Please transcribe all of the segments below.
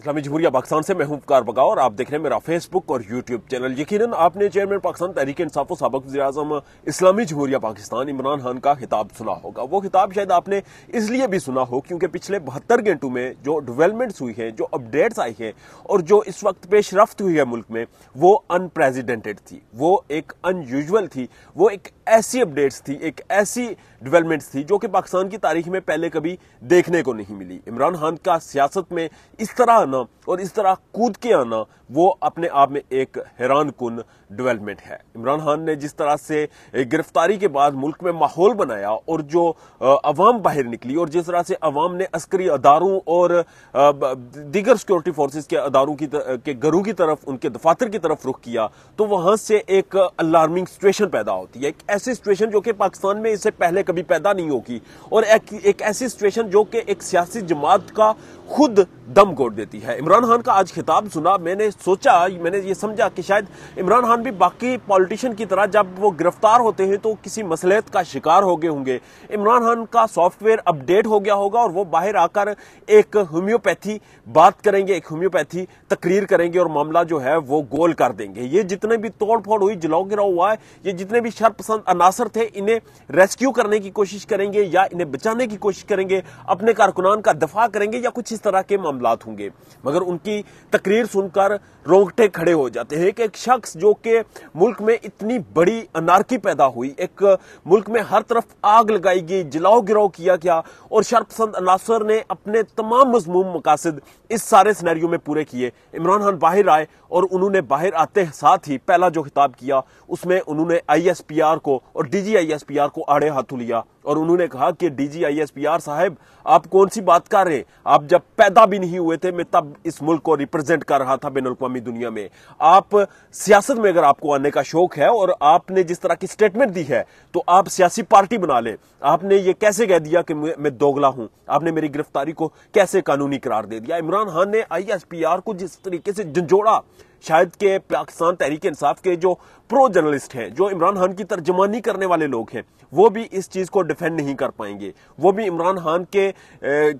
इस्लामी जमहूरिया पाकिस्तान से महूब कार बगा और आप देख रहे हैं मेरा फेसबुक और यूट्यूब चैनल यकीनन आपने चेयरमैन पाकिस्तान तहरीक इंसाफ सबक वजी अजम इस्लामी जमहूरिया पाकिस्तान इमरान खान का खिताब सुना होगा वो खिताब शायद आपने इसलिए भी सुना हो क्योंकि पिछले बहत्तर घंटों में जो डेवलपमेंट्स हुई हैं जो अपडेट्स आई हैं और जो इस वक्त पेशरफ हुई है मुल्क में वो अनप्रेजिडेंटेड थी वो एक अनयूजल थी वो एक ऐसी अपडेट्स थी एक ऐसी डेवलपमेंट्स थी जो कि पाकिस्तान की तारीख में पहले कभी देखने को नहीं मिली इमरान खान का सियासत में इस तरह आना और इस तरह कूद के आना वो अपने आप में एक हैरान कन डेवलपमेंट है इमरान खान ने जिस तरह से गिरफ्तारी के बाद मुल्क में माहौल बनाया और जो अवाम बाहर निकली और जिस तरह से अवाम ने अस्करी अदारों और दीगर सिक्योरिटी फोर्सेज के अदारों की के घरों की तरफ उनके दफातर की तरफ रुख किया तो वहां से एक अलार्मिंग सिचुएशन पैदा होती है एक ऐसी सिचुएशन जो कि पाकिस्तान में इससे पहले कभी पैदा नहीं होगी और एक, एक ऐसी सिचुएशन जो कि एक सियासी जमात का खुद दम घोट देती है इमरान खान का आज खिताब सुना मैंने सोचा मैंने ये समझा कि शायद इमरान खान भी बाकी पॉलिटिशियन की तरह जब वो गिरफ्तार होते हैं तो किसी मसलहत का शिकार हो गए होंगे इमरान खान का सॉफ्टवेयर अपडेट हो गया होगा और वो बाहर आकर एक होम्योपैथी बात करेंगे एक होम्योपैथी तकरीर करेंगे और मामला जो है वो गोल कर देंगे ये जितने भी तोड़ फोड़ हुई जलाओ गिरा हुआ है ये जितने भी शरपसंद अनासर थे इन्हें रेस्क्यू करने की कोशिश करेंगे या इन्हें बचाने की कोशिश करेंगे अपने कारकुनान का दफा करेंगे या कुछ इस तरह के मामला होंगे मगर उनकी तकरीर सुनकर रोंगटे खड़े हो जाते हैं कि एक शख्स जो कि मुल्क में इतनी बड़ी अनारकी पैदा हुई एक मुल्क में हर तरफ आग लगाई गई जलाओ गिराव किया गया और शरपसंद अनासर ने अपने तमाम मजमूम मकासद इस सारे सिनेरियो में पूरे किए इमरान खान बाहर आए और उन्होंने बाहर आते साथ ही पहला जो खिताब किया उसमें उन्होंने आई को और डी जी को आड़े हाथों लिया और उन्होंने कहा कि डीजी आर साहब आप कौन सी बात कर रहे हैं आप जब पैदा भी नहीं हुए थे मैं तब इस मुल्क को रिप्रेजेंट कर रहा था बैन अवी दुनिया में आप सियासत में अगर आपको आने का शौक है और आपने जिस तरह की स्टेटमेंट दी है तो आप सियासी पार्टी बना ले आपने ये कैसे कह दिया कि मैं दोगला हूं आपने मेरी गिरफ्तारी को कैसे कानूनी करार दे दिया इमरान खान ने आई को जिस तरीके से झंझोड़ा शायद के पाकिस्तान तहरीक इंसाफ के जो प्रो जर्नलिस्ट हैं जो इमरान खान की तर्जमानी करने वाले लोग हैं वो भी इस चीज़ को डिफेंड नहीं कर पाएंगे वो भी इमरान खान के ए,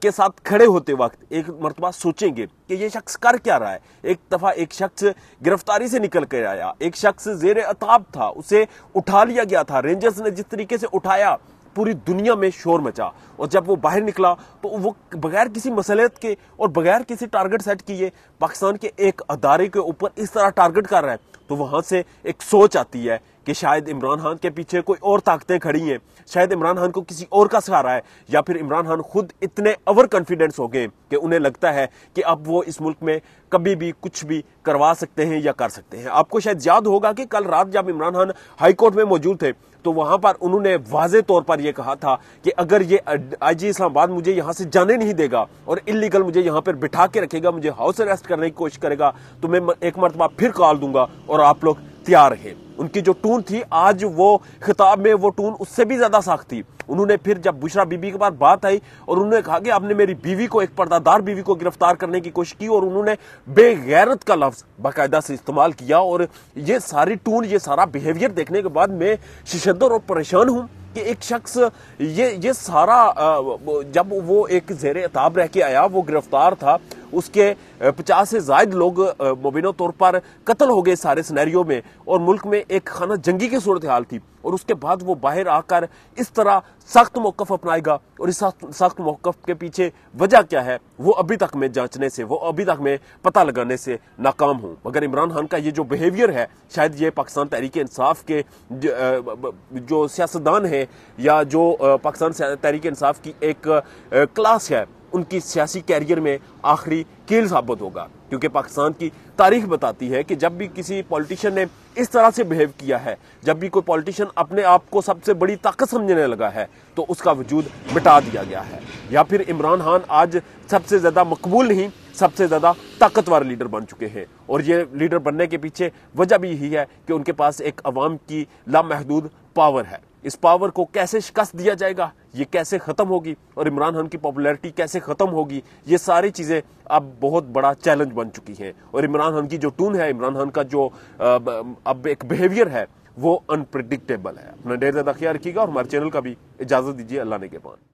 के साथ खड़े होते वक्त एक मरतबा सोचेंगे कि ये शख्स कर क्या रहा है एक दफ़ा एक शख्स गिरफ्तारी से निकल कर आया एक शख्स जेर अताब था उसे उठा लिया गया था रेंजर्स ने जिस तरीके से उठाया पूरी दुनिया में शोर मचा और जब वो बाहर निकला तो वो बगैर किसी मसलियत के और बगैर किसी टारगेट सेट किए पाकिस्तान के एक अदारे के ऊपर इस तरह टारगेट कर रहा है तो वहां से एक सोच आती है कि शायद इमरान खान के पीछे कोई और ताकतें खड़ी हैं शायद इमरान खान को किसी और का सहारा है या फिर इमरान खान खुद इतने ओवर कॉन्फिडेंस हो गए कि उन्हें लगता है कि अब वो इस मुल्क में कभी भी कुछ भी करवा सकते हैं या कर सकते हैं आपको शायद याद होगा कि कल रात जब इमरान खान हाईकोर्ट में मौजूद थे तो वहां पर उन्होंने वाजे तौर पर यह कहा था कि अगर ये आई जी इस्लामाबाद मुझे यहां से जाने नहीं देगा और इलीगल मुझे यहां पर बिठा के रखेगा मुझे हाउस अरेस्ट करने की कोशिश करेगा तो मैं एक मरतबा फिर कॉल दूंगा और आप लोग तैयार है उनकी जो टून थी आज वो खिताब में वो टून उससे भी ज्यादा साख थी उन्होंने फिर जब बुशरा बीबी के पास बात आई और उन्होंने कहा कि आपने मेरी बीवी को एक पर्दादार बीवी को गिरफ्तार करने की कोशिश की और उन्होंने बेगैरत का लफ्ज बाकायदा से इस्तेमाल किया और ये सारी टून ये सारा बिहेवियर देखने के बाद मैं शिशदर और परेशान हूँ कि एक शख्स ये ये सारा जब वो एक जेर एताब रह के आया वो गिरफ्तार था उसके पचास से जायद लोग मुबिना तौर पर कत्ल हो गए सारे सिनेरियो में और मुल्क में एक खाना जंगी की सूरत हाल थी और उसके बाद वो बाहर आकर इस तरह सख्त मौक़ अपनाएगा और इस सख्त मौक़ के पीछे वजह क्या है वो अभी तक मैं जांचने से वो अभी तक मैं पता लगाने से नाकाम हूँ मगर इमरान खान का ये जो बिहेवियर है शायद ये पाकिस्तान तहरीक इंसाफ के जो सियासतदान है या जो पाकिस्तान तहरीक इंसाफ की एक क्लास है उनकी सियासी कैरियर में आखिरी केल साबित होगा क्योंकि पाकिस्तान की तारीख बताती है कि जब भी किसी पॉलिटिशियन ने इस तरह से बिहेव किया है जब भी कोई पॉलिटिशियन अपने आप को सबसे बड़ी ताकत समझने लगा है तो उसका वजूद मिटा दिया गया है या फिर इमरान खान आज सबसे ज़्यादा मकबूल नहीं सबसे ज़्यादा ताकतवर लीडर बन चुके हैं और ये लीडर बनने के पीछे वजह भी यही है कि उनके पास एक अवाम की लामहदूद पावर है इस पावर को कैसे शिकस्त दिया जाएगा ये कैसे ख़त्म होगी और इमरान खान की पॉपुलैरिटी कैसे ख़त्म होगी ये सारी चीज़ें अब बहुत बड़ा चैलेंज बन चुकी हैं और इमरान खान की जो टून है इमरान खान का जो अब एक बिहेवियर है वो अनप्रडिक्टेबल है अपना डेर ज़्यादा ख्याल रखिएगा और हमारे चैनल का भी इजाज़त दीजिए अल्लाह ने के पान